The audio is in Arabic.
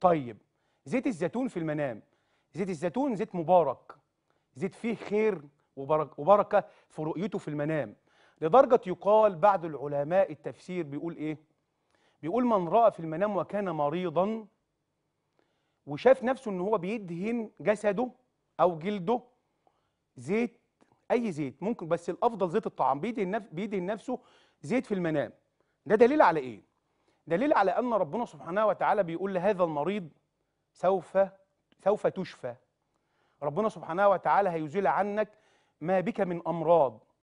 طيب زيت الزيتون في المنام زيت الزيتون زيت مبارك زيت فيه خير وبركة في رؤيته في المنام لدرجة يقال بعض العلماء التفسير بيقول إيه بيقول من رأى في المنام وكان مريضا وشاف نفسه إن هو بيدهن جسده أو جلده زيت أي زيت ممكن بس الأفضل زيت الطعام بيدهن, بيدهن نفسه زيت في المنام ده دليل على إيه دليل على أن ربنا سبحانه وتعالى بيقول لهذا المريض سوف سوف تشفى ربنا سبحانه وتعالى هيزيل عنك ما بك من أمراض